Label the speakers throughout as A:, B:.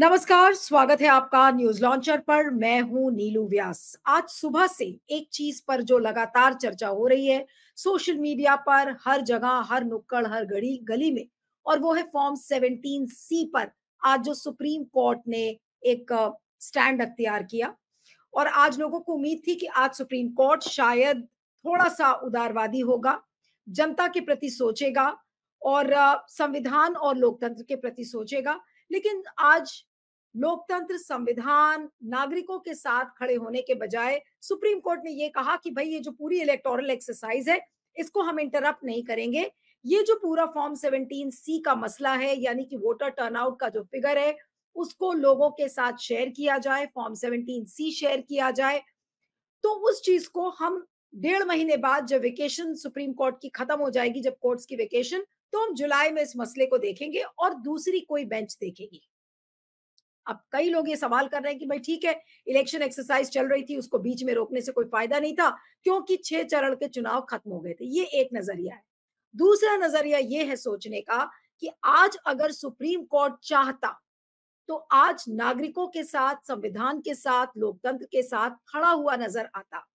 A: नमस्कार स्वागत है आपका न्यूज लॉन्चर पर मैं हूं नीलू व्यास आज सुबह से एक चीज पर जो लगातार चर्चा हो रही है सोशल मीडिया पर हर जगह हर नुक्कड़ हर गली गली में और वो है फॉर्म 17 सी पर आज जो सुप्रीम कोर्ट ने एक स्टैंड अख्तियार किया और आज लोगों को उम्मीद थी कि आज सुप्रीम कोर्ट शायद थोड़ा सा उदारवादी होगा जनता के प्रति सोचेगा और संविधान और लोकतंत्र के प्रति सोचेगा लेकिन आज लोकतंत्र संविधान नागरिकों के साथ खड़े होने के बजाय सुप्रीम कोर्ट ने यह कहा कि भाई ये जो पूरी इलेक्टोरल एक्सरसाइज है इसको हम इंटरप्ट नहीं करेंगे ये जो पूरा फॉर्म 17 सी का मसला है यानी कि वोटर टर्नआउट का जो फिगर है उसको लोगों के साथ शेयर किया जाए फॉर्म 17 सी शेयर किया जाए तो उस चीज को हम डेढ़ महीने बाद जब वेकेशन सुप्रीम कोर्ट की खत्म हो जाएगी जब कोर्ट्स की वेकेशन तो हम जुलाई में इस मसले को देखेंगे और दूसरी कोई बेंच देखेगी अब कई लोग ये सवाल कर रहे हैं कि भाई ठीक है इलेक्शन एक्सरसाइज चल रही थी उसको बीच में रोकने से कोई फायदा नहीं था क्योंकि छह चरण के चुनाव खत्म हो गए थे ये एक नजरिया है दूसरा नजरिया ये है सोचने का कि आज अगर सुप्रीम कोर्ट चाहता तो आज नागरिकों के साथ संविधान के साथ लोकतंत्र के साथ खड़ा हुआ नजर आता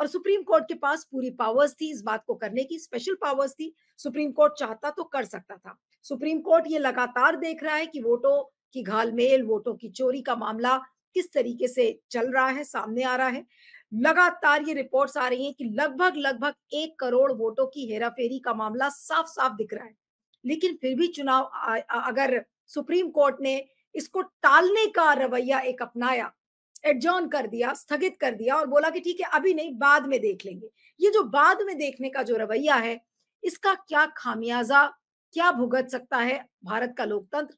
A: और सुप्रीम कोर्ट के पास पूरी पावर्स थी इस बात को करने की स्पेशल पावर्स थी सुप्रीम कोर्ट चाहता तो कर सकता था सुप्रीम कोर्ट ये लगातार देख रहा है कि वोटों कि घालमेल वोटों की चोरी का मामला किस तरीके से चल रहा है सामने आ रहा है लगातार ये रिपोर्ट्स आ रही हैं कि लगभग लगभग एक करोड़ वोटों की हेराफेरी का मामला साफ साफ दिख रहा है लेकिन फिर भी चुनाव अगर सुप्रीम कोर्ट ने इसको टालने का रवैया एक अपनाया एडजॉन कर दिया स्थगित कर दिया और बोला कि ठीक है अभी नहीं बाद में देख लेंगे ये जो बाद में देखने का जो रवैया है इसका क्या खामियाजा क्या भुगत सकता है भारत का लोकतंत्र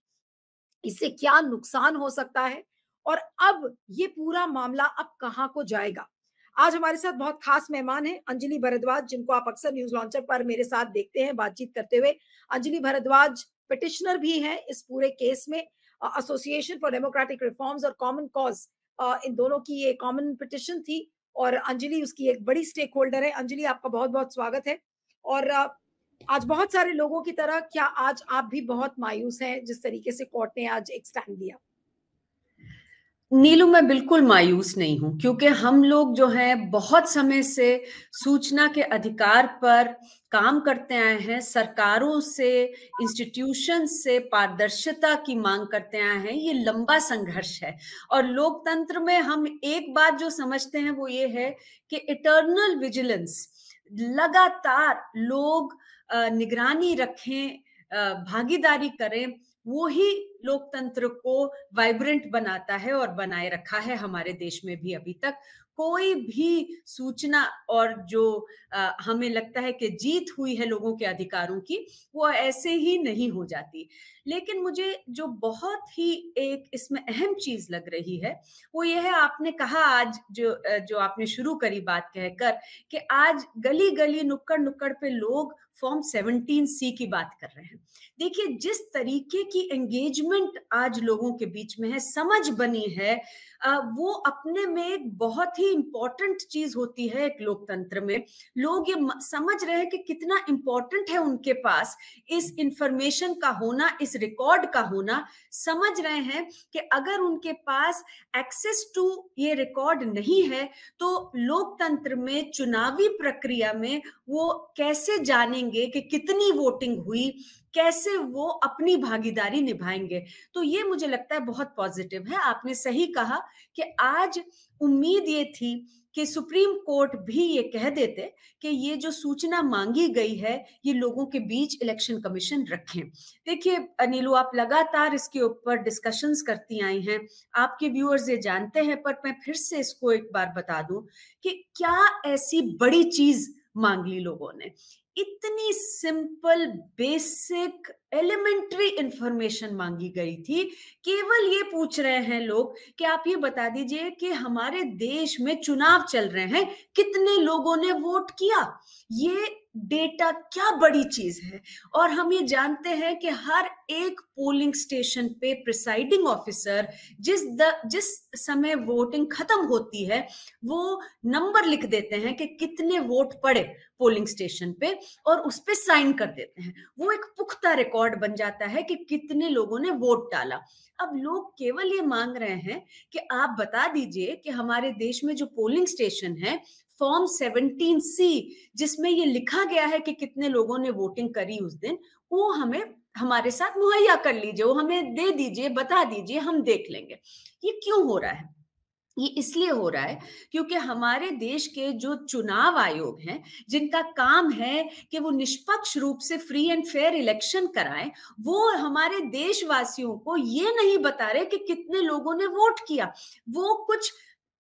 A: इससे क्या नुकसान हो सकता है और अब ये पूरा मामला अब कहाँ को जाएगा आज हमारे साथ बहुत खास मेहमान है अंजलि भरद्वाज जिनको आप अक्सर न्यूज लॉन्चर पर मेरे साथ देखते हैं बातचीत करते हुए अंजलि भरद्वाज पिटिशनर भी हैं इस पूरे केस में एसोसिएशन फॉर डेमोक्रेटिक रिफॉर्म्स और कॉमन कॉज इन दोनों की ये कॉमन पिटिशन थी और अंजलि उसकी एक बड़ी स्टेक होल्डर है अंजलि आपका बहुत बहुत स्वागत है और आज बहुत सारे लोगों की तरह क्या आज आप भी बहुत मायूस हैं जिस तरीके से कोर्ट ने आज एक स्टैंड लिया
B: नीलू मैं बिल्कुल मायूस नहीं हूं क्योंकि हम लोग जो हैं बहुत समय से सूचना के अधिकार पर काम करते आए हैं सरकारों से इंस्टीट्यूशन से पारदर्शिता की मांग करते आए हैं ये लंबा संघर्ष है और लोकतंत्र में हम एक बात जो समझते हैं वो ये है कि इटर्नल विजिलेंस लगातार लोग निगरानी रखें भागीदारी करें वो ही लोकतंत्र को वाइब्रेंट बनाता है और बनाए रखा है हमारे देश में भी अभी तक कोई भी सूचना और जो हमें लगता है कि जीत हुई है लोगों के अधिकारों की वो ऐसे ही नहीं हो जाती लेकिन मुझे जो बहुत ही एक इसमें अहम चीज लग रही है वो ये है आपने कहा आज जो जो आपने शुरू करी बात कहकर कि आज गली गली नुक्कड़ नुक्कड़ पे लोग फॉर्म सेवनटीन सी की बात कर रहे हैं देखिए जिस तरीके की एंगेजमेंट आज लोगों के बीच में है समझ बनी है वो अपने में एक बहुत ही इम्पोर्टेंट चीज होती है एक लोकतंत्र में लोग ये समझ रहे हैं कि कितना इम्पोर्टेंट है उनके पास इस इंफॉर्मेशन का होना इस रिकॉर्ड का होना समझ रहे हैं कि अगर उनके पास एक्सेस टू ये रिकॉर्ड नहीं है तो लोकतंत्र में चुनावी प्रक्रिया में वो कैसे जानेंगे कि कितनी वोटिंग हुई कैसे वो अपनी भागीदारी निभाएंगे तो ये मुझे लगता है बहुत पॉजिटिव है आपने सही कहा कि आज उम्मीद ये थी कि सुप्रीम कोर्ट भी ये कह देते कि ये जो सूचना मांगी गई है ये लोगों के बीच इलेक्शन कमीशन रखें देखिए अनिलू आप लगातार इसके ऊपर डिस्कशंस करती आई हैं आपके व्यूअर्स ये जानते हैं पर मैं फिर से इसको एक बार बता दूं कि क्या ऐसी बड़ी चीज मांग ली लोगों ने इतनी सिंपल बेसिक एलिमेंट्री इंफॉर्मेशन मांगी गई थी केवल ये पूछ रहे हैं लोग कि आप ये बता दीजिए कि हमारे देश में चुनाव चल रहे हैं कितने लोगों ने वोट किया ये डेटा क्या बड़ी चीज है और हम ये जानते हैं कि हर एक पोलिंग स्टेशन पे प्रिसाइडिंग ऑफिसर जिस द, जिस समय वोटिंग खत्म होती है वो नंबर लिख देते हैं कि कितने वोट पड़े पोलिंग स्टेशन पे और उस पर साइन कर देते हैं वो एक पुख्ता रिकॉर्ड बन जाता है कि कितने लोगों ने वोट डाला अब लोग केवल ये मांग रहे हैं कि आप बता दीजिए कि हमारे देश में जो पोलिंग स्टेशन है फॉर्म 17 सी जिसमें ये लिखा गया है कि कितने लोगों ने वोटिंग करी उस दिन वो हमें हमारे साथ मुहैया कर लीजिए वो हमें दे दीजिए बता दीजिए हम देख लेंगे ये क्यों हो रहा है ये इसलिए हो रहा है क्योंकि हमारे देश के जो चुनाव आयोग हैं जिनका काम है कि वो निष्पक्ष रूप से फ्री एंड फेयर इलेक्शन कराएं वो हमारे देशवासियों को ये नहीं बता रहे कि कितने लोगों ने वोट किया वो कुछ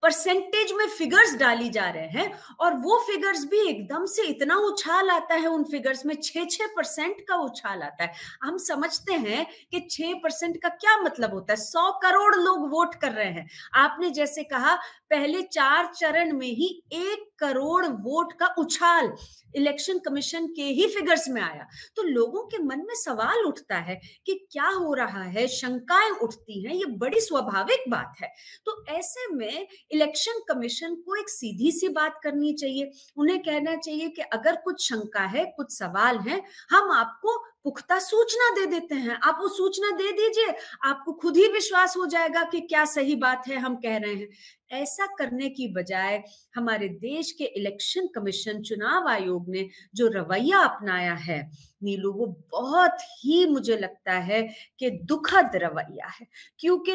B: परसेंटेज में फिगर्स डाली जा रहे हैं और वो फिगर्स भी एकदम से इतना उछाल आता है उन फिगर्स में छ छ परसेंट का उछाल आता है हम समझते हैं कि छ परसेंट का क्या मतलब होता है सौ करोड़ लोग वोट कर रहे हैं आपने जैसे कहा पहले चार चरण में ही एक करोड़ वोट का उछाल इलेक्शन कमीशन के ही फिगर्स में आया तो लोगों के मन में सवाल उठता है कि क्या हो रहा है शंकाएं उठती हैं ये बड़ी स्वाभाविक बात है तो ऐसे में इलेक्शन कमीशन को एक सीधी सी बात करनी चाहिए उन्हें कहना चाहिए कि अगर कुछ शंका है कुछ सवाल है हम आपको पुख्ता सूचना दे देते हैं आप वो सूचना दे दीजिए आपको खुद ही विश्वास हो जाएगा कि क्या सही बात है हम कह रहे हैं ऐसा करने की बजाय हमारे देश के इलेक्शन कमीशन चुनाव आयोग ने जो रवैया अपनाया है नीलू वो बहुत ही मुझे लगता है कि दुखद रवैया है क्योंकि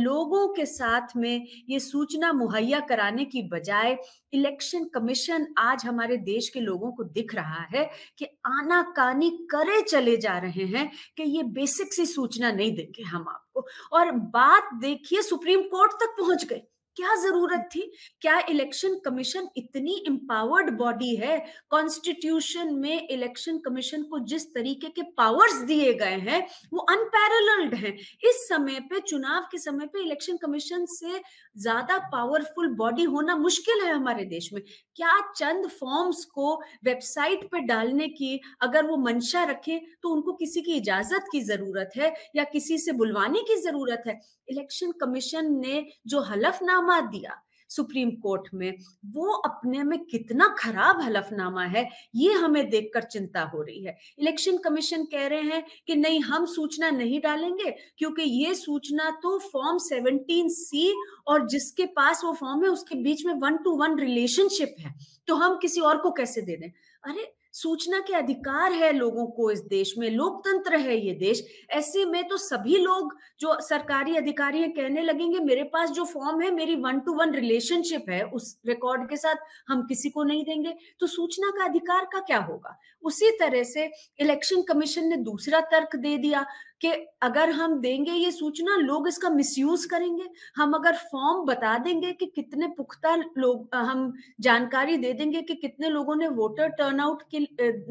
B: लोगों के साथ में ये सूचना मुहैया कराने की बजाय इलेक्शन कमीशन आज हमारे देश के लोगों को दिख रहा है कि आनाकानी करे चले जा रहे हैं कि ये बेसिक सी सूचना नहीं देंगे हम आपको और बात देखिए सुप्रीम कोर्ट तक पहुंच गई क्या जरूरत थी क्या इलेक्शन कमीशन इतनी इम्पावर्ड बॉडी है कॉन्स्टिट्यूशन में इलेक्शन कमीशन को जिस तरीके के पावर्स दिए गए हैं वो अनपैरल्ड हैं इस समय पे चुनाव के समय पे इलेक्शन कमीशन से ज्यादा पावरफुल बॉडी होना मुश्किल है हमारे देश में क्या चंद फॉर्म्स को वेबसाइट पर डालने की अगर वो मंशा रखे तो उनको किसी की इजाजत की जरूरत है या किसी से बुलवाने की जरूरत है इलेक्शन कमीशन ने जो हलफनामा हलफनामा दिया सुप्रीम कोर्ट में वो अपने में कितना खराब हलफनामा है ये हमें देखकर चिंता हो रही है इलेक्शन कमीशन कह रहे हैं कि नहीं हम सूचना नहीं डालेंगे क्योंकि ये सूचना तो फॉर्म 17 सी और जिसके पास वो फॉर्म है उसके बीच में वन टू वन रिलेशनशिप है तो हम किसी और को कैसे दे दें अरे सूचना के अधिकार है लोगों को इस देश में लोकतंत्र है ये देश ऐसे में तो सभी लोग जो सरकारी अधिकारी हैं कहने लगेंगे मेरे पास जो फॉर्म है मेरी वन टू वन रिलेशनशिप है उस रिकॉर्ड के साथ हम किसी को नहीं देंगे तो सूचना का अधिकार का क्या होगा उसी तरह से इलेक्शन कमीशन ने दूसरा तर्क दे दिया कि अगर हम देंगे ये सूचना लोग इसका मिसयूज करेंगे हम अगर फॉर्म बता देंगे कि कितने पुख्ता लोग हम जानकारी दे देंगे कि कितने लोगों ने वोटर टर्नआउट के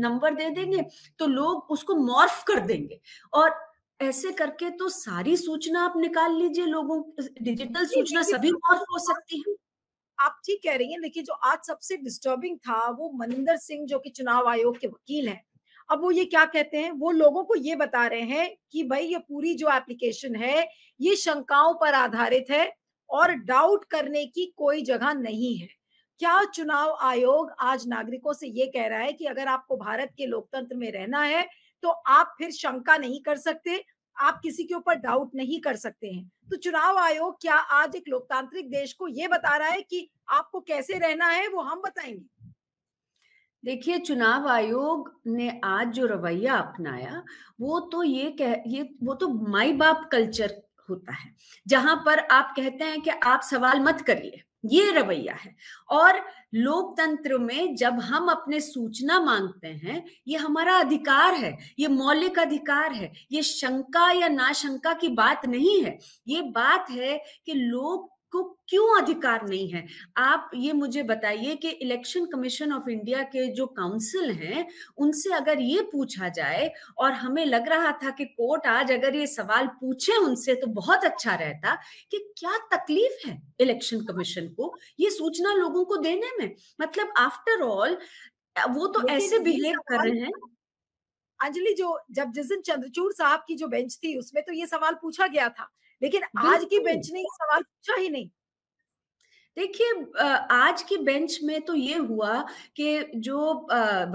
B: नंबर दे देंगे तो लोग उसको मॉर्फ कर देंगे और ऐसे करके तो सारी सूचना आप निकाल लीजिए
A: लोगों डिजिटल सूचना सभी मॉर्फ हो सकती है आप ठीक कह रही हैं लेकिन जो आज सबसे डिस्टर्बिंग था वो मनिंदर सिंह जो कि चुनाव आयोग के वकील हैं अब वो ये क्या कहते हैं वो लोगों को ये बता रहे हैं कि भाई ये पूरी जो एप्लीकेशन है ये शंकाओं पर आधारित है और डाउट करने की कोई जगह नहीं है क्या चुनाव आयोग आज नागरिकों से ये कह रहा है कि अगर आपको भारत के लोकतंत्र में रहना है तो आप फिर शंका नहीं कर सकते आप किसी के ऊपर डाउट नहीं कर सकते हैं तो चुनाव आयोग क्या आज एक लोकतांत्रिक देश को ये बता रहा है कि आपको कैसे रहना है वो हम बताएंगे
B: देखिए चुनाव आयोग ने आज जो रवैया अपनाया वो तो ये कह ये वो तो माई बाप कल्चर होता है जहां पर आप कहते हैं कि आप सवाल मत करिए ये रवैया है और लोकतंत्र में जब हम अपने सूचना मांगते हैं ये हमारा अधिकार है ये मौलिक अधिकार है ये शंका या नाशंका की बात नहीं है ये बात है कि लोग को क्यों अधिकार नहीं है आप ये मुझे बताइए कि इलेक्शन कमीशन ऑफ इंडिया के जो काउंसिल हैं उनसे अगर ये पूछा जाए और हमें लग रहा था कि कोर्ट आज अगर ये सवाल पूछे उनसे तो बहुत अच्छा रहता कि क्या तकलीफ है इलेक्शन कमीशन को ये सूचना लोगों को देने में
A: मतलब आफ्टर ऑल वो तो ऐसे बिहेव कर रहे हैं अंजलि जो जब जिस दिन चंद्रचूड़ साहब की जो बेंच थी उसमें तो ये सवाल पूछा गया था लेकिन आज की बेंच ने ये सवाल पूछा ही नहीं देखिए आज की बेंच में
B: तो ये हुआ कि जो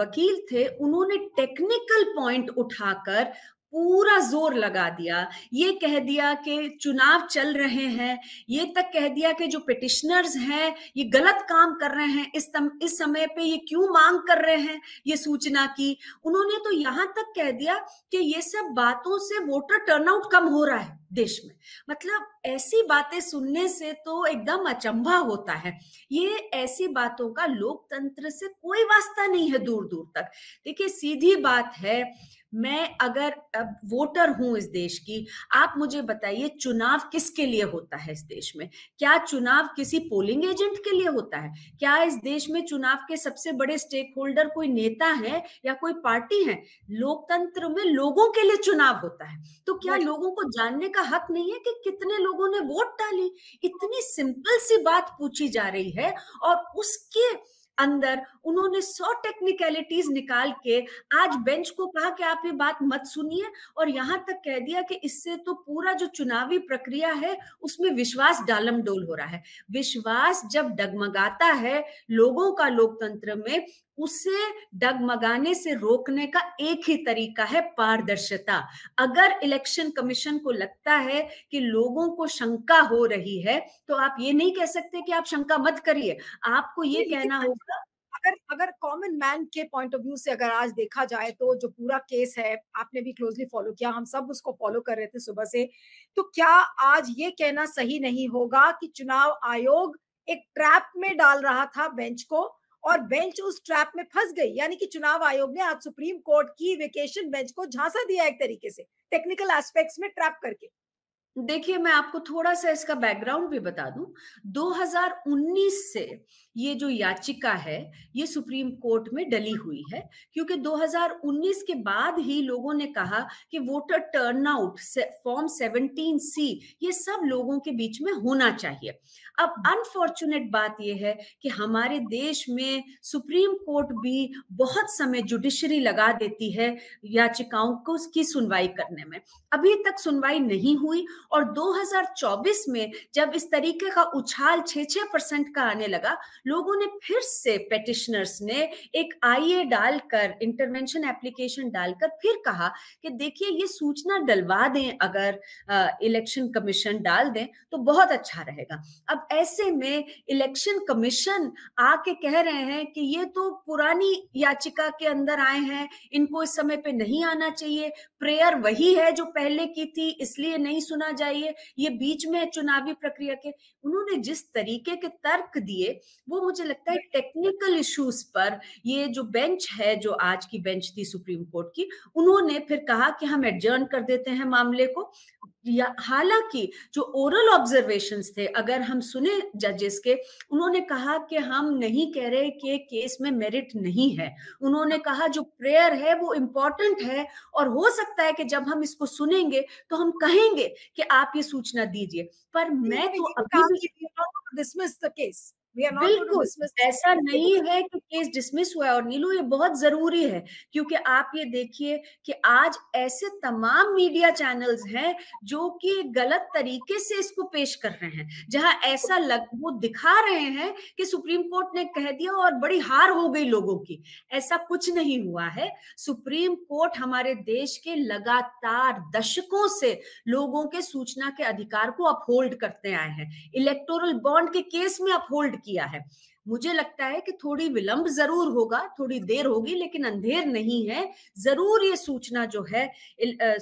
B: वकील थे उन्होंने टेक्निकल पॉइंट उठाकर पूरा जोर लगा दिया ये कह दिया कि चुनाव चल रहे हैं ये तक कह दिया कि जो पिटिशनर्स हैं ये गलत काम कर रहे हैं इस तम, इस समय पे ये क्यों मांग कर रहे हैं ये सूचना की उन्होंने तो यहाँ तक कह दिया कि ये सब बातों से वोटर टर्नआउट कम हो रहा है देश में मतलब ऐसी बातें सुनने से तो एकदम अचंभा होता है ये ऐसी बातों का लोकतंत्र से कोई वास्ता नहीं है दूर दूर तक देखिए सीधी बात है मैं अगर वोटर हूं इस देश की आप मुझे बताइए चुनाव किसके लिए होता है इस देश में क्या चुनाव किसी पोलिंग एजेंट के लिए होता है क्या इस देश में चुनाव के सबसे बड़े स्टेक होल्डर कोई नेता है या कोई पार्टी है लोकतंत्र में लोगों के लिए चुनाव होता है तो क्या लोगों को जानने का का हक नहीं है कि कितने लोगों ने वोट डाली इतनी सिंपल सी बात पूछी जा रही है और उसके अंदर उन्होंने सौ टेक्निकलिटीज निकाल के आज बेंच को कहा कि आप ये बात मत सुनिए और यहां तक कह दिया कि इससे तो पूरा जो चुनावी प्रक्रिया है उसमें विश्वास डालम डोल हो रहा है विश्वास जब डगमगाता है लोगों का लोकतंत्र में उसे डगमगाने से रोकने का एक ही तरीका है पारदर्शिता अगर इलेक्शन कमीशन को लगता है कि लोगों को शंका हो रही है तो आप ये नहीं कह सकते कि आप शंका मत करिए आपको ये कहना होगा
A: अगर अगर कॉमन मैन के पॉइंट ऑफ व्यू से अगर आज देखा जाए तो जो पूरा केस है आपने भी क्लोजली फॉलो किया हम सब उसको फॉलो कर रहे थे सुबह से तो क्या आज ये कहना सही नहीं होगा कि चुनाव आयोग एक ट्रैप में डाल रहा था बेंच को और बेंच उस ट्रैप में फंस गई यानी कि चुनाव आयोग ने आज सुप्रीम कोर्ट की वेकेशन बेंच को झांसा दिया एक तरीके से टेक्निकल एस्पेक्ट्स में ट्रैप करके देखिए मैं आपको थोड़ा
B: सा इसका बैकग्राउंड भी बता दूं 2019 से ये जो याचिका है ये सुप्रीम कोर्ट में डली हुई है क्योंकि 2019 के बाद ही लोगों ने कहा कि वोटर टर्नआउट फॉर्म 17 सी ये सब लोगों के बीच में होना चाहिए अब अनफॉर्चुनेट बात यह है कि हमारे देश में सुप्रीम कोर्ट भी बहुत समय जुडिशरी लगा देती है याचिकाओं को उसकी सुनवाई करने में अभी तक सुनवाई नहीं हुई और 2024 में जब इस तरीके का उछाल छ छः परसेंट का आने लगा लोगों ने फिर से पेटिशनर्स ने एक आईए डालकर इंटरवेंशन एप्लीकेशन डालकर फिर कहा कि देखिए ये सूचना डलवा दें अगर इलेक्शन कमीशन डाल दें तो बहुत अच्छा रहेगा अब ऐसे में इलेक्शन कमीशन आके कह रहे हैं कि ये तो पुरानी याचिका के अंदर आए हैं इनको इस समय पे नहीं आना चाहिए प्रेयर वही है जो पहले की थी इसलिए नहीं सुना जाइए ये बीच में चुनावी प्रक्रिया के उन्होंने जिस तरीके के तर्क दिए वो मुझे लगता है टेक्निकल इश्यूज पर ये जो बेंच है जो आज की बेंच थी सुप्रीम कोर्ट की उन्होंने फिर कहा कि हम एडजर्न कर देते हैं मामले को या हालांकि जो ओरल ऑब्जर्वेशन थे अगर हम सुने जजेस के उन्होंने कहा कि हम नहीं कह रहे कि केस में मेरिट नहीं है उन्होंने कहा जो प्रेयर है वो इम्पोर्टेंट है और हो सकता है कि जब हम इसको सुनेंगे तो हम कहेंगे कि आप ये सूचना दीजिए पर मैं तो अभी डिसमिस द केस बिल्कुल ऐसा नहीं है कि केस डिसमिस हुआ है और नीलू ये बहुत जरूरी है क्योंकि आप ये देखिए कि आज ऐसे तमाम मीडिया चैनल्स हैं जो कि गलत तरीके से इसको पेश कर रहे हैं जहां ऐसा लग वो दिखा रहे हैं कि सुप्रीम कोर्ट ने कह दिया और बड़ी हार हो गई लोगों की ऐसा कुछ नहीं हुआ है सुप्रीम कोर्ट हमारे देश के लगातार दशकों से लोगों के सूचना के अधिकार को अपहोल्ड करते आए हैं इलेक्टोरल बॉन्ड के केस में अपहोल्ड किया है मुझे लगता है कि थोड़ी विलंब जरूर होगा थोड़ी देर होगी लेकिन अंधेर नहीं है जरूर ये सूचना जो है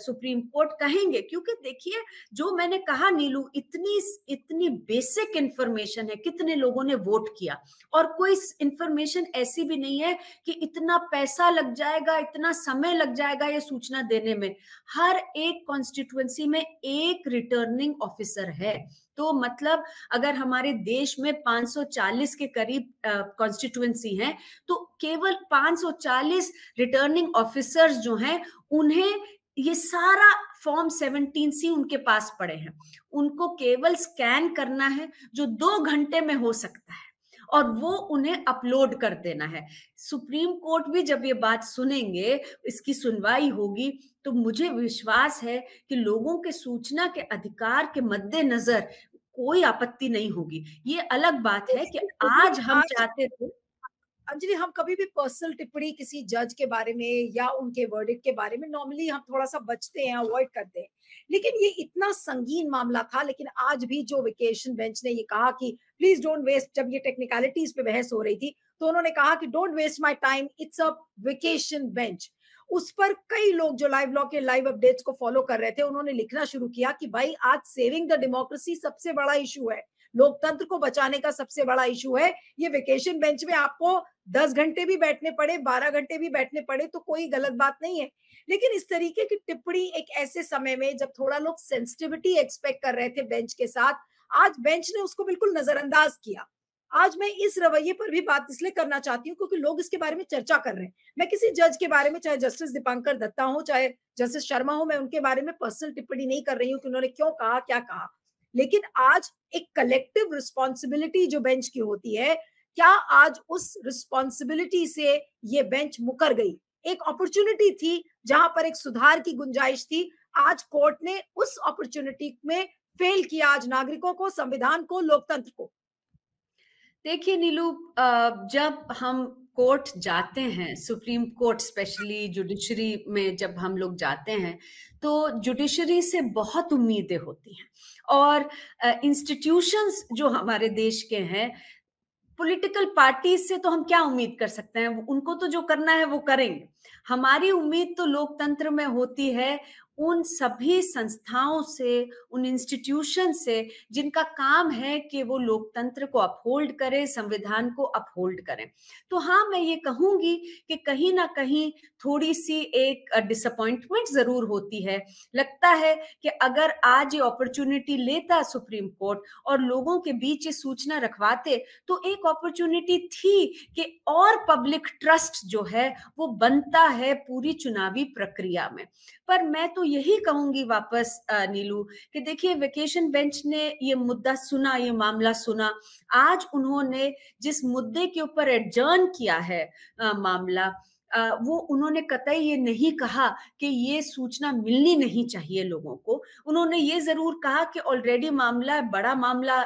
B: सुप्रीम कोर्ट कहेंगे क्योंकि देखिए जो मैंने कहा नीलू इतनी इतनी बेसिक इंफॉर्मेशन है कितने लोगों ने वोट किया और कोई इंफॉर्मेशन ऐसी भी नहीं है कि इतना पैसा लग जाएगा इतना समय लग जाएगा ये सूचना देने में हर एक कॉन्स्टिट्युएंसी में एक रिटर्निंग ऑफिसर है तो मतलब अगर हमारे देश में 540 के करीब कॉन्स्टिट्युएंसी हैं तो केवल 540 रिटर्निंग ऑफिसर्स जो हैं उन्हें ये सारा फॉर्म 17 सी उनके पास पड़े हैं उनको केवल स्कैन करना है जो दो घंटे में हो सकता है और वो उन्हें अपलोड कर देना है सुप्रीम कोर्ट भी जब ये बात सुनेंगे इसकी सुनवाई होगी तो मुझे विश्वास है कि लोगों के सूचना के अधिकार के मद्देनजर
A: कोई आपत्ति नहीं होगी ये अलग बात है कि आज हम चाहते थे अंजलि हम कभी भी पर्सनल टिप्पणी किसी जज के बारे में या उनके वर्डिक के बारे में नॉर्मली हम थोड़ा सा बचते हैं अवॉइड करते हैं लेकिन ये इतना संगीन मामला था लेकिन आज भी जो वेकेशन बेंच ने ये कहा कि प्लीज डोंट वेस्ट जब ये टेक्निकलिटीज पे बहस हो रही थी तो उन्होंने कहा कि don't waste my time it's a vacation bench उस पर कई लोग जो लाइव ब्लॉग के लाइव अपडेट्स को फॉलो कर रहे थे उन्होंने लिखना शुरू किया कि भाई आज सेविंग द डेमोक्रेसी सबसे बड़ा इशू है लोकतंत्र को बचाने का सबसे बड़ा इशू है ये वेकेशन बेंच में आपको दस घंटे भी बैठने पड़े बारह घंटे भी बैठने पड़े तो कोई गलत बात नहीं है लेकिन इस तरीके की टिप्पणी एक ऐसे समय में जब थोड़ा लोग सेंसिटिविटी एक्सपेक्ट कर रहे थे बेंच के साथ आज बेंच ने उसको बिल्कुल नजरअंदाज किया आज मैं इस रवैये पर भी बात इसलिए करना चाहती हूँ क्योंकि लोग इसके बारे में चर्चा कर रहे हैं मैं किसी जज के बारे में चाहे जस्टिस दीपांकर दत्ता हो चाहे जस्टिस शर्मा हो मैं उनके बारे में पर्सनल टिप्पणी नहीं कर रही हूँ कि उन्होंने क्यों कहा क्या कहा लेकिन आज एक कलेक्टिव रिस्पॉन्सिबिलिटी जो बेंच की होती है क्या आज उस रिस्पॉन्सिबिलिटी से ये बेंच मुकर गई एक अपॉर्चुनिटी थी जहां पर एक सुधार की गुंजाइश थी आज कोर्ट ने उस अपॉर्चुनिटी में फेल किया आज नागरिकों को संविधान को लोकतंत्र को देखिए नीलू जब
B: हम कोर्ट जाते हैं सुप्रीम कोर्ट स्पेशली जुडिशरी में जब हम लोग जाते हैं तो जुडिशरी से बहुत उम्मीदें होती हैं और इंस्टीट्यूशंस जो हमारे देश के हैं पॉलिटिकल पार्टी से तो हम क्या उम्मीद कर सकते हैं उनको तो जो करना है वो करेंगे हमारी उम्मीद तो लोकतंत्र में होती है उन सभी संस्थाओं से उन इंस्टीट्यूशन से जिनका काम है कि वो लोकतंत्र को अपहोल्ड करें संविधान को अपहोल्ड करें तो हाँ मैं ये कहूंगी कि कहीं ना कहीं थोड़ी सी एक डिसअपॉइंटमेंट जरूर होती है लगता है कि अगर आज ये अपॉर्चुनिटी लेता सुप्रीम कोर्ट और लोगों के बीच ये सूचना रखवाते तो एक अपॉर्चुनिटी थी कि और पब्लिक ट्रस्ट जो है वो बनता है पूरी चुनावी प्रक्रिया में पर मैं तो यही कहूंगी वापस नीलू कि देखिए वेकेशन बेंच ने ये मुद्दा सुना ये मामला सुना आज उन्होंने जिस मुद्दे के ऊपर एडजर्न किया है आ, मामला आ, वो उन्होंने कतई ये नहीं कहा कि ये सूचना मिलनी नहीं चाहिए लोगों को उन्होंने ये जरूर कहा कि ऑलरेडी मामला बड़ा मामला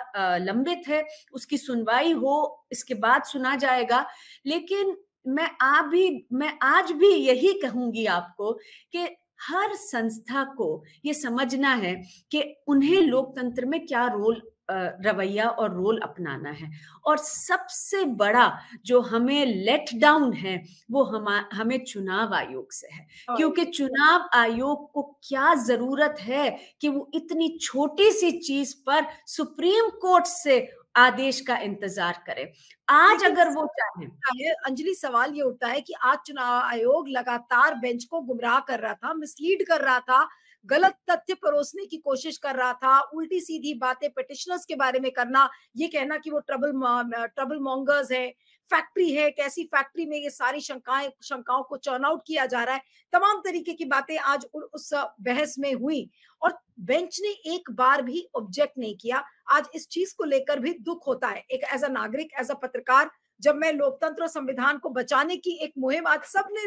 B: लंबित है उसकी सुनवाई हो इसके बाद सुना जाएगा लेकिन मैं आप भी मैं आज भी यही कहूंगी आपको कि हर संस्था को ये समझना है कि उन्हें लोकतंत्र में क्या रोल रवैया और रोल अपनाना है और सबसे बड़ा जो हमें लेट डाउन है वो हम हमें चुनाव आयोग से है हाँ। क्योंकि चुनाव आयोग को क्या जरूरत है कि वो इतनी छोटी सी चीज पर
A: सुप्रीम कोर्ट से आदेश का इंतजार करें आज अगर वो चाहे हाँ। अंजलि सवाल ये उठता है कि आज चुनाव आयोग लगातार बेंच को गुमराह कर रहा था मिसलीड कर रहा था गलत तथ्य परोसने की कोशिश कर रहा था उल्टी सीधी बातें पिटिशनर्स के बारे में करना ये कहना कि वो ट्रबल ट्रबल मॉन्गर्स है फैक्ट्री है कैसी फैक्ट्री में ये सारी शंकाएं शंकाओं को चर्न आउट किया जा रहा है तमाम तरीके की बातें आज उस बहस में हुई और बेंच ने एक बार भी ऑब्जेक्ट नहीं किया आज इस चीज को लेकर भी दुख होता है एक एज अ नागरिक एज अ पत्रकार जब मैं लोकतंत्र और संविधान को बचाने की एक मुहिम आज सबने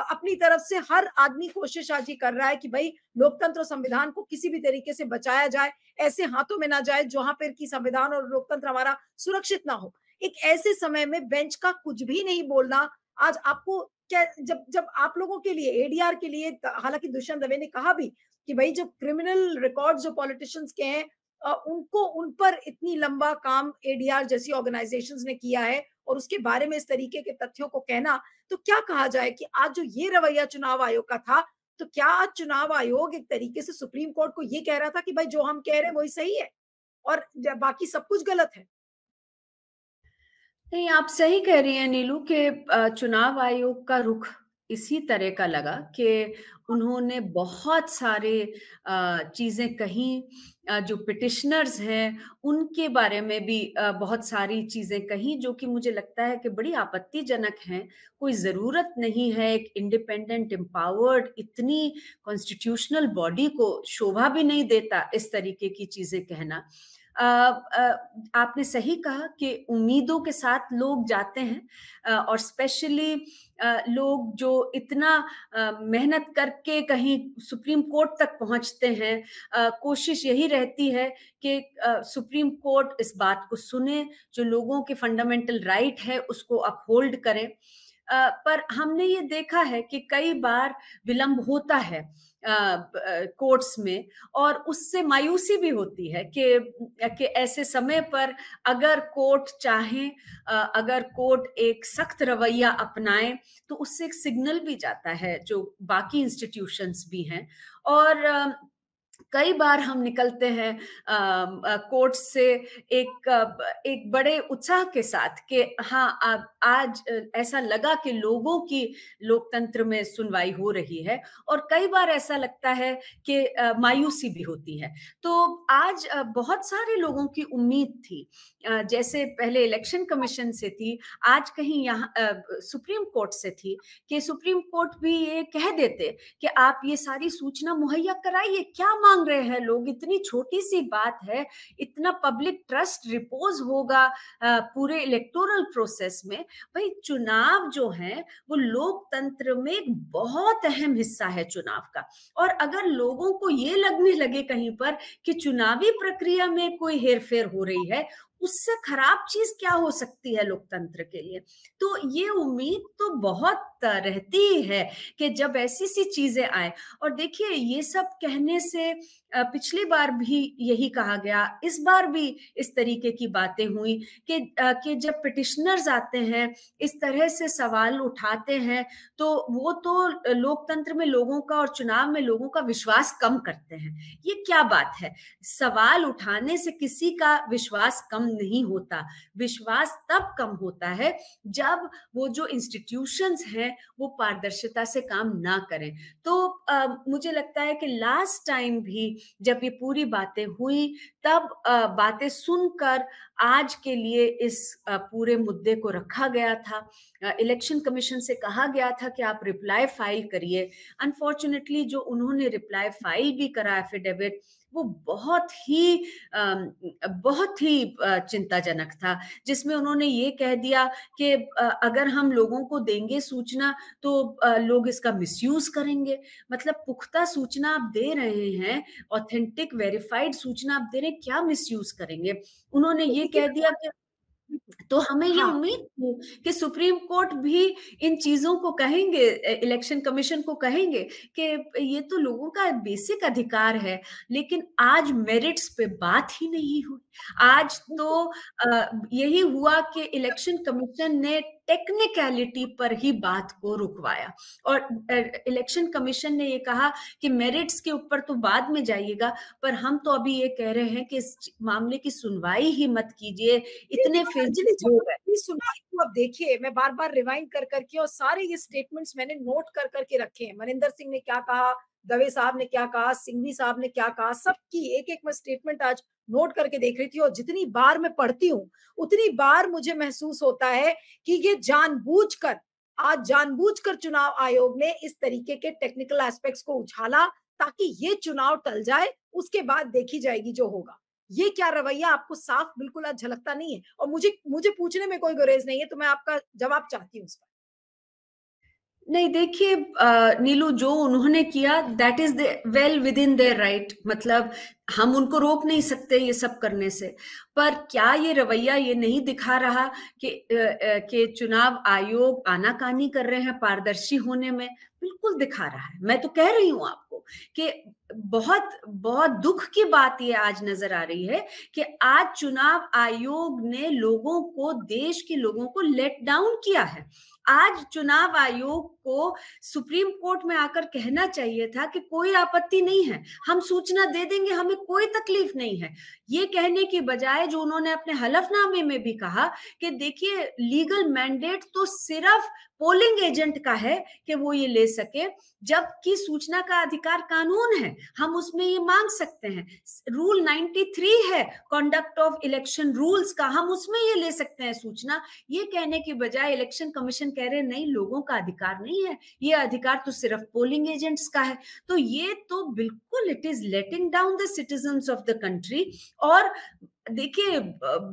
A: अपनी तरफ से हर आदमी कोशिश आज ही कर रहा है कि भाई लोकतंत्र और संविधान को किसी भी तरीके से बचाया जाए ऐसे हाथों में ना जाए जहां पर कि संविधान और लोकतंत्र हमारा सुरक्षित ना हो एक ऐसे समय में बेंच का कुछ भी नहीं बोलना आज आपको क्या जब जब आप लोगों के लिए एडीआर के लिए हालांकि दुष्यंत दवे ने कहा भी कि भाई जो क्रिमिनल रिकॉर्ड जो पॉलिटिशियंस के हैं उनको उन पर इतनी लंबा काम एडीआर जैसी ऑर्गेनाइजेशन ने किया है और उसके बारे में इस तरीके के तथ्यों को कहना तो क्या कहा जाए कि आज जो ये रवैया चुनाव आयोग का था तो क्या आज चुनाव आयोग एक तरीके से सुप्रीम कोर्ट को ये कह रहा था कि भाई जो हम कह रहे हैं वही सही है और बाकी सब कुछ गलत है नहीं आप सही कह रही
B: हैं नीलू के चुनाव आयोग का रुख इसी तरह का लगा कि उन्होंने बहुत सारे चीजें कही जो पिटिशनर्स हैं उनके बारे में भी बहुत सारी चीजें कही जो कि मुझे लगता है कि बड़ी आपत्तिजनक है कोई जरूरत नहीं है एक इंडिपेंडेंट एम्पावर्ड इतनी कॉन्स्टिट्यूशनल बॉडी को शोभा भी नहीं देता इस तरीके की चीजें कहना आपने सही कहा कि उम्मीदों के साथ लोग जाते हैं और स्पेशली लोग जो इतना मेहनत करके कहीं सुप्रीम कोर्ट तक पहुंचते हैं कोशिश यही रहती है कि सुप्रीम कोर्ट इस बात को सुने जो लोगों के फंडामेंटल राइट है उसको अपहोल्ड करें पर हमने ये देखा है कि कई बार विलंब होता है कोर्ट्स में और उससे मायूसी भी होती है कि कि ऐसे समय पर अगर कोर्ट चाहे अगर कोर्ट एक सख्त रवैया अपनाए तो उससे एक सिग्नल भी जाता है जो बाकी इंस्टीट्यूशंस भी हैं और कई बार हम निकलते हैं कोर्ट से एक एक बड़े उत्साह के साथ कि हाँ आज ऐसा लगा कि लोगों की लोकतंत्र में सुनवाई हो रही है और कई बार ऐसा लगता है कि मायूसी भी होती है तो आज बहुत सारे लोगों की उम्मीद थी जैसे पहले इलेक्शन कमीशन से थी आज कहीं यहाँ सुप्रीम कोर्ट से थी कि सुप्रीम कोर्ट भी ये कह देते कि आप ये सारी सूचना मुहैया कराइए क्या मांग रहे हैं लोग इतनी छोटी सी बात है इतना पब्लिक ट्रस्ट रिपोज होगा पूरे इलेक्टोरल प्रोसेस में भाई चुनाव जो है वो लोकतंत्र में एक बहुत अहम हिस्सा है चुनाव का और अगर लोगों को ये लगने लगे कहीं पर कि चुनावी प्रक्रिया में कोई हेरफेर हो रही है उससे खराब चीज क्या हो सकती है लोकतंत्र के लिए तो ये उम्मीद तो बहुत रहती है कि जब ऐसी सी चीजें आए और देखिए ये सब कहने से पिछली बार भी यही कहा गया इस बार भी इस तरीके की बातें हुई कि कि जब पिटिशनर्स आते हैं इस तरह से सवाल उठाते हैं तो वो तो लोकतंत्र में लोगों का और चुनाव में लोगों का विश्वास कम करते हैं ये क्या बात है सवाल उठाने से किसी का विश्वास कम नहीं होता विश्वास तब कम होता है जब वो जो इंस्टीट्यूशंस हैं वो पारदर्शिता से काम ना करें तो आ, मुझे लगता है कि लास्ट टाइम भी जब ये पूरी बातें हुई तब बातें सुनकर आज के लिए इस आ, पूरे मुद्दे को रखा गया था इलेक्शन कमीशन से कहा गया था कि आप रिप्लाई फाइल करिए अनफॉर्चुनेटली जो उन्होंने रिप्लाई फाइल भी करा एफिडेविट वो बहुत ही बहुत ही चिंताजनक था जिसमें उन्होंने ये कह दिया कि अगर हम लोगों को देंगे सूचना तो लोग इसका मिसयूज करेंगे मतलब पुख्ता सूचना आप दे रहे हैं ऑथेंटिक वेरिफाइड सूचना आप दे रहे हैं क्या मिसयूज करेंगे उन्होंने ये कह दिया कि तो हमें ये हाँ। उम्मीद थी कि सुप्रीम कोर्ट भी इन चीजों को कहेंगे इलेक्शन कमीशन को कहेंगे कि ये तो लोगों का बेसिक अधिकार है लेकिन आज मेरिट्स पे बात ही नहीं हुई आज तो यही हुआ कि इलेक्शन कमीशन ने टेक्निकलिटी पर ही बात को रुकवाया और इलेक्शन कमीशन ने ये कहा कि मेरिट्स के ऊपर तो बाद में जाइएगा पर हम तो अभी ये कह रहे हैं कि इस
A: मामले की सुनवाई ही मत कीजिए इतने सुनवाई को तो अब देखिए मैं बार बार रिवाइंड कर करके और सारे ये स्टेटमेंट्स मैंने नोट कर करके रखे हैं मनिंदर सिंह ने क्या कहा दवे साहब ने क्या कहा सिंघवी साहब ने क्या कहा सबकी एक एक मैं स्टेटमेंट आज नोट करके देख रही थी और जितनी बार मैं पढ़ती हूँ उतनी बार मुझे महसूस होता है कि ये जानबूझकर आज जानबूझकर चुनाव आयोग ने इस तरीके के टेक्निकल एस्पेक्ट्स को उछाला ताकि ये चुनाव टल जाए उसके बाद देखी जाएगी जो होगा ये क्या रवैया आपको साफ बिल्कुल आज झलकता नहीं है और मुझे मुझे पूछने में कोई गुरेज नहीं है तो मैं आपका जवाब चाहती हूँ उस पर
B: नहीं देखिए नीलू जो उन्होंने किया that is well within their right मतलब हम उनको रोक नहीं सकते ये सब करने से पर क्या ये रवैया ये नहीं दिखा रहा कि के चुनाव आयोग आनाकानी कर रहे हैं पारदर्शी होने में बिल्कुल दिखा रहा है मैं तो कह रही हूं आपको कि बहुत बहुत दुख की बात ये आज नजर आ रही है कि आज चुनाव आयोग ने लोगों को देश के लोगों को लेट डाउन किया है आज चुनाव आयोग को सुप्रीम कोर्ट में आकर कहना चाहिए था कि कोई आपत्ति नहीं है हम सूचना दे देंगे हमें कोई तकलीफ नहीं है ये कहने की बजाय जो उन्होंने अपने हलफनामे में भी कहा कि देखिए लीगल मैंडेट तो सिर्फ पोलिंग एजेंट का है कि वो ये ले सके जबकि सूचना का अधिकार कानून है हम उसमें ये मांग सकते हैं रूल 93 है कंडक्ट ऑफ इलेक्शन रूल्स का हम उसमें ये ले सकते हैं सूचना ये कहने के बजाय इलेक्शन कमीशन कह रहे नहीं लोगों का अधिकार नहीं नहीं है ये अधिकार तो सिर्फ पोलिंग एजेंट्स का है तो ये तो बिल्कुल it is letting down the citizen of the country और देखिए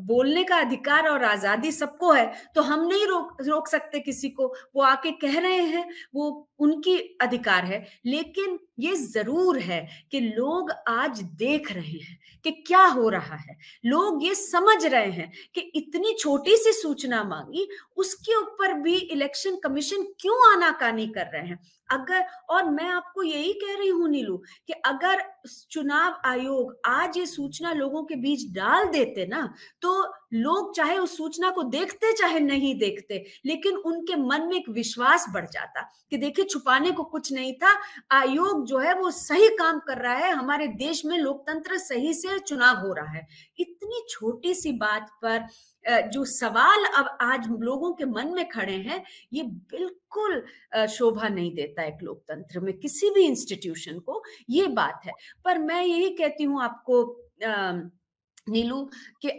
B: बोलने का अधिकार और आजादी सबको है तो हम नहीं रोक रोक सकते किसी को वो आके कह रहे हैं वो उनकी अधिकार है लेकिन ये जरूर है कि लोग आज देख रहे हैं कि क्या हो रहा है लोग ये समझ रहे हैं कि इतनी छोटी सी सूचना मांगी उसके ऊपर भी इलेक्शन कमीशन क्यों आनाकानी कर रहे हैं अगर और मैं आपको यही कह रही हूं नीलू कि अगर चुनाव आयोग आज ये सूचना लोगों के बीच डाल देते ना तो लोग चाहे उस सूचना को देखते चाहे नहीं देखते लेकिन उनके मन में एक विश्वास बढ़ जाता कि देखिए छुपाने को कुछ नहीं था आयोग जो है वो सही काम कर रहा है हमारे देश में लोकतंत्र सही से चुनाव हो रहा है इतनी छोटी सी बात पर जो सवाल अब आज लोगों के मन में खड़े हैं ये बिल्कुल शोभा नहीं देता एक लोकतंत्र में किसी भी इंस्टीट्यूशन को ये बात है पर मैं यही कहती हूँ आपको नीलू कि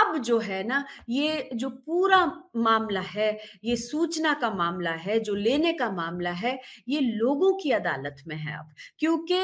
B: अब जो है ना ये जो पूरा मामला है ये सूचना का मामला है जो लेने का मामला है ये लोगों की अदालत में है अब क्योंकि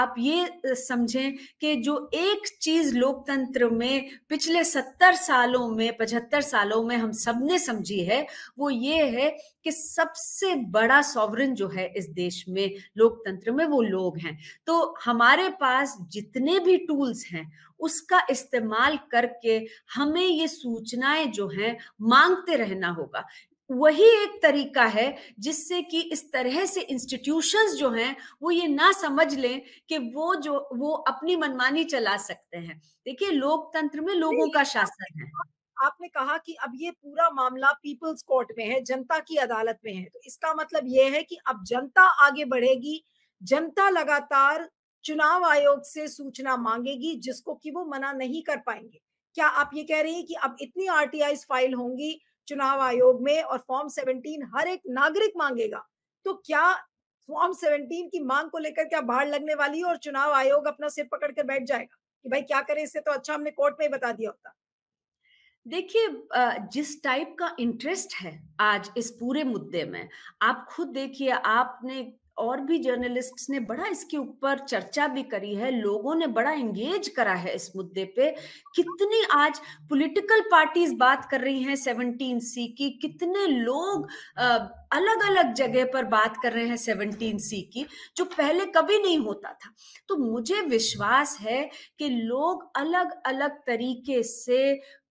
B: आप ये समझें कि जो एक चीज लोकतंत्र में पिछले सत्तर सालों में पचहत्तर सालों में हम सबने समझी है वो ये है कि सबसे बड़ा सॉवरन जो है इस देश में लोकतंत्र में वो लोग हैं तो हमारे पास जितने भी टूल्स हैं उसका इस्तेमाल करके हमें ये सूचनाएं जो हैं मांगते रहना होगा वही एक तरीका है जिससे कि इस तरह से इंस्टीट्यूशंस जो हैं वो ये ना समझ लें कि वो जो वो अपनी मनमानी चला सकते हैं देखिए
A: लोकतंत्र में लोगों का शासन है आपने कहा कि अब ये पूरा मामला पीपल्स कोर्ट में है जनता की अदालत में है तो इसका मतलब ये है कि अब जनता आगे बढ़ेगी जनता लगातार चुनाव आयोग से सूचना मांगेगी जिसको कि वो मना नहीं कर पाएंगे क्या आप ये कह रही हैं कि अब इतनी आरटीआई फाइल होंगी चुनाव आयोग में और फॉर्म 17 हर एक नागरिक मांगेगा तो क्या फॉर्म 17 की मांग को लेकर क्या बाढ़ लगने वाली है और चुनाव आयोग अपना सिर पकड़ कर बैठ जाएगा कि भाई क्या करें इससे तो अच्छा हमने कोर्ट में ही बता दिया होता देखिए जिस टाइप का इंटरेस्ट
B: है आज इस पूरे मुद्दे में आप खुद देखिए आपने और भी जर्नलिस्ट्स ने बड़ा इसके ऊपर चर्चा भी करी है लोगों ने बड़ा एंगेज करा है इस मुद्दे पे कितनी आज पॉलिटिकल पार्टीज बात कर रही हैं सेवनटीन सी की कितने लोग अलग अलग जगह पर बात कर रहे हैं सेवनटीन सी की जो पहले कभी नहीं होता था तो मुझे विश्वास है कि लोग अलग अलग तरीके से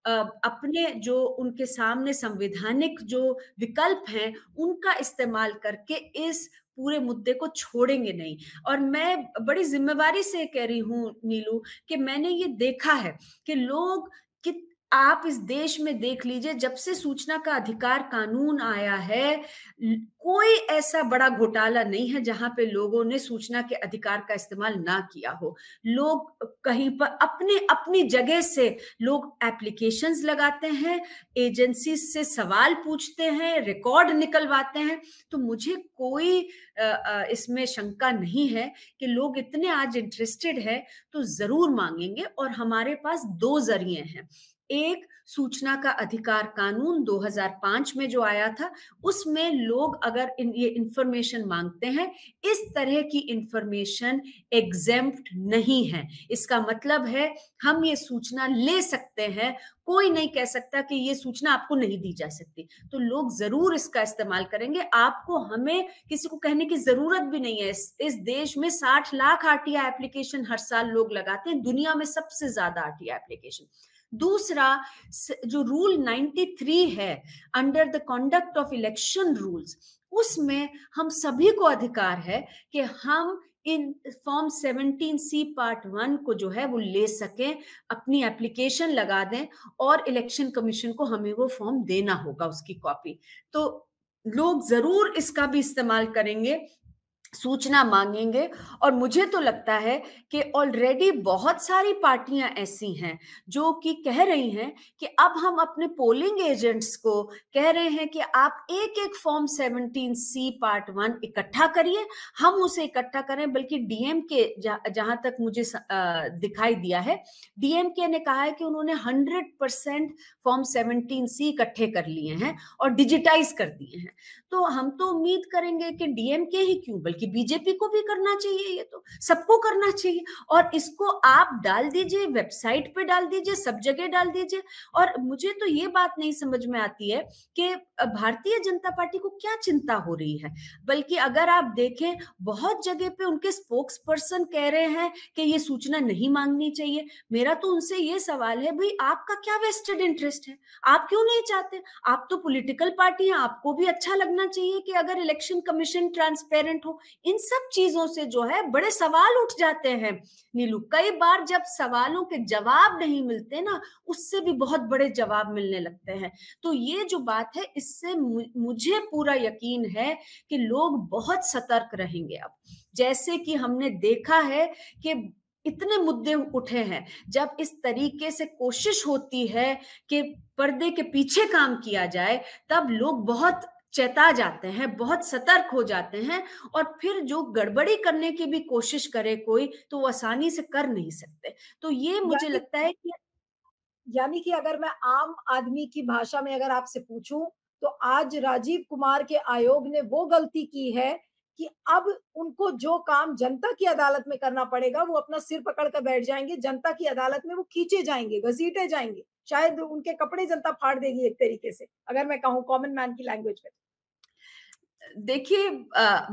B: अपने जो उनके सामने संवैधानिक जो विकल्प हैं उनका इस्तेमाल करके इस पूरे मुद्दे को छोड़ेंगे नहीं और मैं बड़ी जिम्मेवारी से कह रही हूँ नीलू कि मैंने ये देखा है कि लोग आप इस देश में देख लीजिए जब से सूचना का अधिकार कानून आया है कोई ऐसा बड़ा घोटाला नहीं है जहां पे लोगों ने सूचना के अधिकार का इस्तेमाल ना किया हो लोग कहीं पर अपने अपनी जगह से लोग एप्लीकेशंस लगाते हैं एजेंसी से सवाल पूछते हैं रिकॉर्ड निकलवाते हैं तो मुझे कोई इसमें शंका नहीं है कि लोग इतने आज इंटरेस्टेड है तो जरूर मांगेंगे और हमारे पास दो जरिए हैं एक सूचना का अधिकार कानून 2005 में जो आया था उसमें लोग अगर इन ये इंफॉर्मेशन मांगते हैं इस तरह की इंफॉर्मेशन एग्जेम्प्ट नहीं है इसका मतलब है हम ये सूचना ले सकते हैं कोई नहीं कह सकता कि ये सूचना आपको नहीं दी जा सकती तो लोग जरूर इसका इस्तेमाल करेंगे आपको हमें किसी को कहने की जरूरत भी नहीं है इस, इस देश में साठ लाख आरटीआई एप्लीकेशन हर साल लोग लगाते हैं दुनिया में सबसे ज्यादा आरटीआई एप्लीकेशन दूसरा जो रूल 93 है under the conduct of election rules उसमें हम सभी को अधिकार है कि हम इन फॉर्म 17 सी पार्ट वन को जो है वो ले सकें अपनी एप्लीकेशन लगा दें और इलेक्शन कमीशन को हमें वो फॉर्म देना होगा उसकी कॉपी तो लोग जरूर इसका भी इस्तेमाल करेंगे सूचना मांगेंगे और मुझे तो लगता है कि ऑलरेडी बहुत सारी पार्टियां ऐसी हैं जो कि कह रही हैं कि अब हम अपने पोलिंग एजेंट्स को कह रहे हैं कि आप एक एक फॉर्म 17 सी पार्ट वन इकट्ठा करिए हम उसे इकट्ठा करें बल्कि डीएम के जहां तक मुझे दिखाई दिया है डीएम के ने कहा है कि उन्होंने 100 परसेंट फॉर्म सेवनटीन सी इकट्ठे कर लिए हैं और डिजिटाइज कर दिए हैं तो हम तो उम्मीद करेंगे कि डीएम के ही क्यों बल्कि बल्कि बीजेपी को भी करना चाहिए ये तो सबको करना चाहिए और इसको आप डाल दीजिए वेबसाइट पे डाल दीजिए सब जगह डाल दीजिए और मुझे तो ये बात नहीं समझ में आती है कि भारतीय जनता पार्टी को क्या चिंता हो रही है बल्कि अगर आप देखें बहुत जगह पे उनके स्पोक्स पर्सन कह रहे हैं कि ये सूचना नहीं मांगनी चाहिए मेरा तो उनसे ये सवाल है भाई आपका क्या वेस्टेड इंटरेस्ट है आप क्यों नहीं चाहते आप तो पोलिटिकल पार्टी है आपको भी अच्छा लगना चाहिए कि अगर इलेक्शन कमीशन ट्रांसपेरेंट हो इन सब चीजों से जो है बड़े सवाल उठ जाते हैं नीलू कई बार जब सवालों के जवाब नहीं मिलते ना उससे भी बहुत बड़े जवाब मिलने लगते हैं तो ये जो बात है इससे मुझे पूरा यकीन है कि लोग बहुत सतर्क रहेंगे अब जैसे कि हमने देखा है कि इतने मुद्दे उठे हैं जब इस तरीके से कोशिश होती है कि पर्दे के पीछे काम किया जाए तब लोग बहुत चेता जाते हैं बहुत सतर्क हो जाते हैं और फिर जो गड़बड़ी करने
A: की भी कोशिश करे कोई तो वो आसानी से कर नहीं सकते तो ये मुझे लगता है कि यानी कि अगर मैं आम आदमी की भाषा में अगर आपसे पूछूं तो आज राजीव कुमार के आयोग ने वो गलती की है कि अब उनको जो काम जनता की अदालत में करना पड़ेगा वो अपना सिर पकड़ कर बैठ जाएंगे जनता की अदालत में वो खींचे जाएंगे घसीटे जाएंगे शायद उनके कपड़े जनता फाड़ देगी एक तरीके से अगर मैं कहूँ कॉमन मैन की लैंग्वेज में तो। देखिए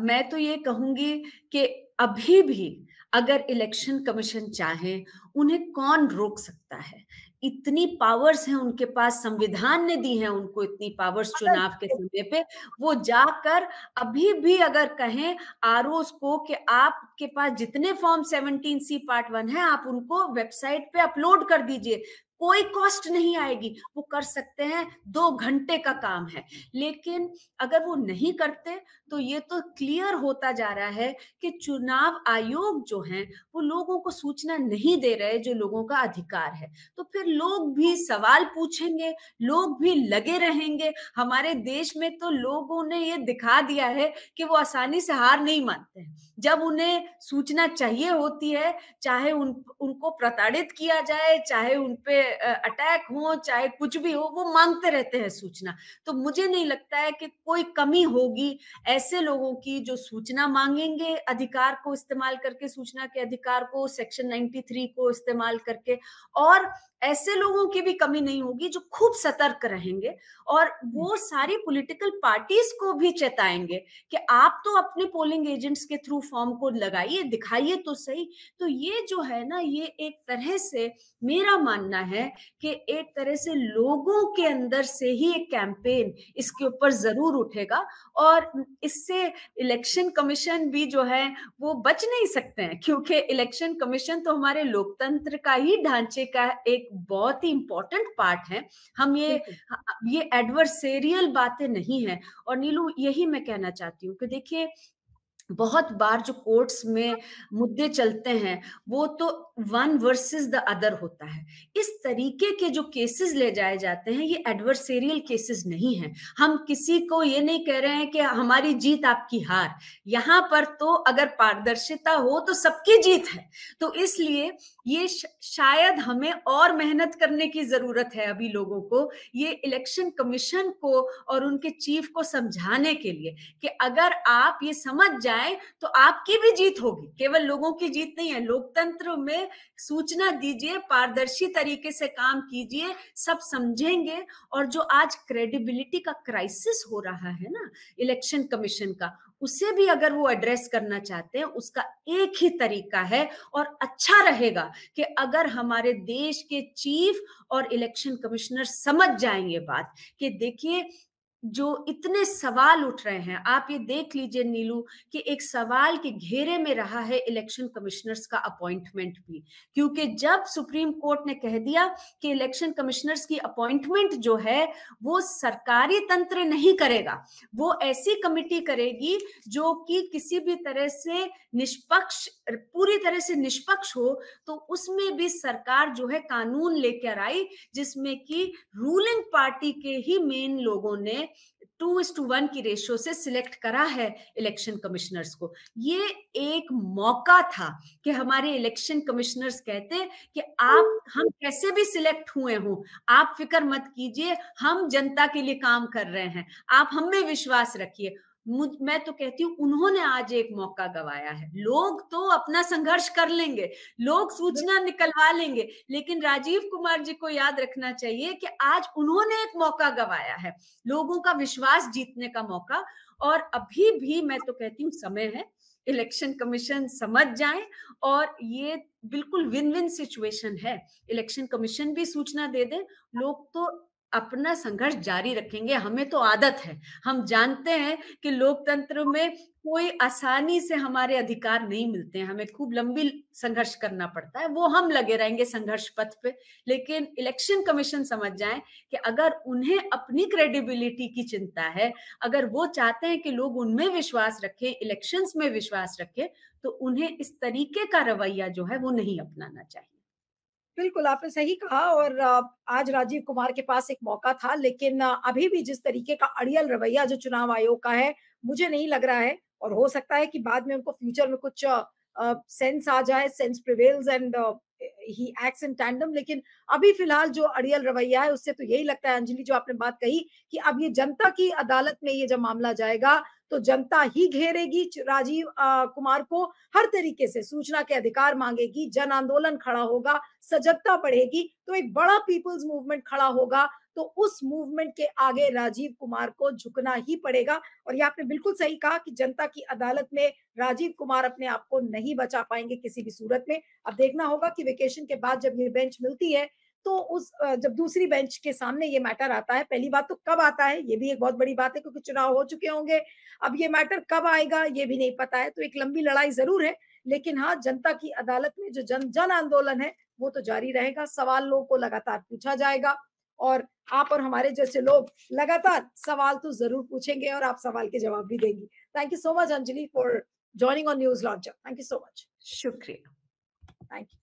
A: मैं तो ये कहूंगी कि
B: अभी भी अगर इलेक्शन कमीशन चाहे उन्हें कौन रोक सकता है इतनी पावर्स हैं उनके पास संविधान ने दी है उनको इतनी पावर्स हाँ, चुनाव के समय पे वो जाकर अभी भी अगर कहें आर को कि आपके पास जितने फॉर्म 17 सी पार्ट वन है आप उनको वेबसाइट पे अपलोड कर दीजिए कोई कॉस्ट नहीं आएगी वो कर सकते हैं दो घंटे का काम है लेकिन अगर वो नहीं करते तो ये तो क्लियर होता जा रहा है कि चुनाव आयोग जो है वो लोगों को सूचना नहीं दे रहे जो लोगों का अधिकार है तो फिर लोग भी सवाल पूछेंगे लोग भी लगे रहेंगे हमारे देश में तो लोगों ने ये दिखा दिया है कि वो आसानी से हार नहीं मानते हैं जब उन्हें सूचना चाहिए होती है चाहे उन उनको प्रताड़ित किया जाए चाहे उनपे अटैक हो चाहे कुछ भी हो वो मांगते रहते हैं सूचना तो मुझे नहीं लगता है कि कोई कमी होगी ऐसे लोगों की जो सूचना मांगेंगे अधिकार को इस्तेमाल करके सूचना के अधिकार को सेक्शन 93 को इस्तेमाल करके और ऐसे लोगों की भी कमी नहीं होगी जो खूब सतर्क रहेंगे और वो हम्म। सारी पॉलिटिकल पार्टीज को भी चेताएंगे कि आप तो अपने पोलिंग एजेंट्स के थ्रू फॉर्म को लगाइए दिखाइए तो सही तो ये जो है ना ये एक तरह से मेरा मानना है है कि एक तरह से लोगों के अंदर से ही एक कैंपेन इसके ऊपर जरूर उठेगा और इससे इलेक्शन कमीशन भी जो है वो बच नहीं सकते हैं क्योंकि इलेक्शन कमीशन तो हमारे लोकतंत्र का ही ढांचे का एक बहुत ही इंपॉर्टेंट पार्ट है हम ये ये एडवर्सेरियल बातें नहीं है और नीलू यही मैं कहना चाहती हूँ कि देखिए बहुत बार जो कोर्ट्स में मुद्दे चलते हैं वो तो वन वर्सेस द अदर होता है इस तरीके के जो केसेस ले जाए जाते हैं ये एडवर्सेरियल केसेस नहीं है हम किसी को ये नहीं कह रहे हैं कि हमारी जीत आपकी हार यहाँ पर तो अगर पारदर्शिता हो तो सबकी जीत है तो इसलिए ये शायद हमें और मेहनत करने की जरूरत है अभी लोगों को ये इलेक्शन कमीशन को और उनके चीफ को समझाने के लिए कि अगर आप ये समझ जाए जाए तो आपकी भी जीत होगी केवल लोगों की जीत नहीं है लोकतंत्र में सूचना दीजिए पारदर्शी तरीके से काम कीजिए सब समझेंगे और जो आज क्रेडिबिलिटी का क्राइसिस हो रहा है ना इलेक्शन कमीशन का उसे भी अगर वो एड्रेस करना चाहते हैं उसका एक ही तरीका है और अच्छा रहेगा कि अगर हमारे देश के चीफ और इलेक्शन कमिश्नर समझ जाएंगे बात कि देखिए जो इतने सवाल उठ रहे हैं आप ये देख लीजिए नीलू कि एक सवाल के घेरे में रहा है इलेक्शन कमिश्नर्स का अपॉइंटमेंट भी क्योंकि जब सुप्रीम कोर्ट ने कह दिया कि इलेक्शन कमिश्नर्स की अपॉइंटमेंट जो है वो सरकारी तंत्र नहीं करेगा वो ऐसी कमिटी करेगी जो कि किसी भी तरह से निष्पक्ष पूरी तरह से निष्पक्ष हो तो उसमें भी सरकार जो है कानून लेकर आई जिसमें कि रूलिंग पार्टी के ही मेन लोगों ने टू इज टू वन की रेशियो से सिलेक्ट करा है इलेक्शन कमिश्नर्स को ये एक मौका था कि हमारे इलेक्शन कमिश्नर्स कहते कि आप हम कैसे भी सिलेक्ट हुए हों आप फिक्र मत कीजिए हम जनता के लिए काम कर रहे हैं आप हम में विश्वास रखिए मैं तो कहती हूँ उन्होंने आज एक मौका गवाया है लोग तो अपना संघर्ष कर लेंगे लोग सूचना निकलवा लेंगे लेकिन राजीव कुमार जी को याद रखना चाहिए कि आज उन्होंने एक मौका गवाया है लोगों का विश्वास जीतने का मौका और अभी भी मैं तो कहती हूँ समय है इलेक्शन कमीशन समझ जाए और ये बिल्कुल विन विन सिचुएशन है इलेक्शन कमीशन भी सूचना दे दे लोग तो अपना संघर्ष जारी रखेंगे हमें तो आदत है हम जानते हैं कि लोकतंत्र में कोई आसानी से हमारे अधिकार नहीं मिलते हैं हमें खूब लंबी संघर्ष करना पड़ता है वो हम लगे रहेंगे संघर्ष पथ पे लेकिन इलेक्शन कमीशन समझ जाए कि अगर उन्हें अपनी क्रेडिबिलिटी की चिंता है अगर वो चाहते हैं कि लोग उनमें विश्वास रखें इलेक्शंस में विश्वास रखें तो उन्हें
A: इस तरीके का रवैया जो है वो नहीं अपनाना चाहिए बिल्कुल आपने सही कहा और आज राजीव कुमार के पास एक मौका था लेकिन अभी भी जिस तरीके का अड़ियल रवैया जो चुनाव आयोग का है मुझे नहीं लग रहा है और हो सकता है कि बाद में उनको फ्यूचर में कुछ सेंस आ जाए sense prevails and he acts in tandem लेकिन अभी फिलहाल जो अड़ियल रवैया है उससे तो यही लगता है अंजलि जो आपने बात कही कि अब ये जनता की अदालत में ये जब मामला जाएगा तो जनता ही घेरेगी राजीव कुमार को हर तरीके से सूचना के अधिकार मांगेगी जन आंदोलन खड़ा होगा सजगता बढ़ेगी तो एक बड़ा पीपुल्स मूवमेंट खड़ा होगा तो उस मूवमेंट के आगे राजीव कुमार को झुकना ही पड़ेगा और ये आपने बिल्कुल सही कहा कि जनता की अदालत में राजीव कुमार अपने आप को नहीं बचा पाएंगे किसी भी सूरत में अब देखना होगा कि वेकेशन के बाद जब ये बेंच मिलती है तो उस जब दूसरी बेंच के सामने ये मैटर आता है पहली बात तो कब आता है ये भी एक बहुत बड़ी बात है क्योंकि चुनाव हो चुके होंगे अब ये मैटर कब आएगा ये भी नहीं पता है तो एक लंबी लड़ाई जरूर है लेकिन हाँ जनता की अदालत में जो जन जन आंदोलन है वो तो जारी रहेगा सवाल लोगों को लगातार पूछा जाएगा और आप और हमारे जैसे लोग लगातार सवाल तो जरूर पूछेंगे और आप सवाल के जवाब भी देंगी thank you so much Anjali for joining on News Launcher thank you so much शुक्रिया थैंक यू